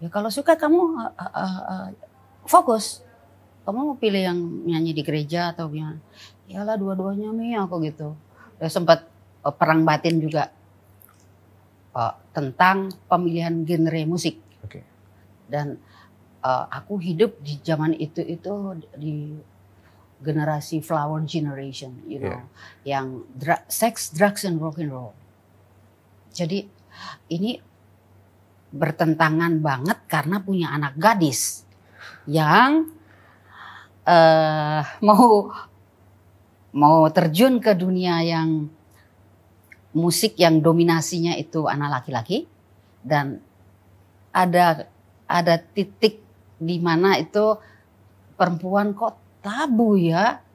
Ya kalau suka kamu uh, uh, uh, fokus. Kamu mau pilih yang nyanyi di gereja atau gimana? lah dua-duanya Mi aku gitu. Ya sempat uh, perang batin juga uh, tentang pemilihan genre musik. Okay. Dan uh, aku hidup di zaman itu itu di generasi flower generation, you know, yeah. yang dra sex, drugs, and rock and roll. Jadi ini bertentangan banget karena punya anak gadis yang uh, mau mau terjun ke dunia yang musik yang dominasinya itu anak laki-laki dan ada ada titik di mana itu perempuan kok tabu ya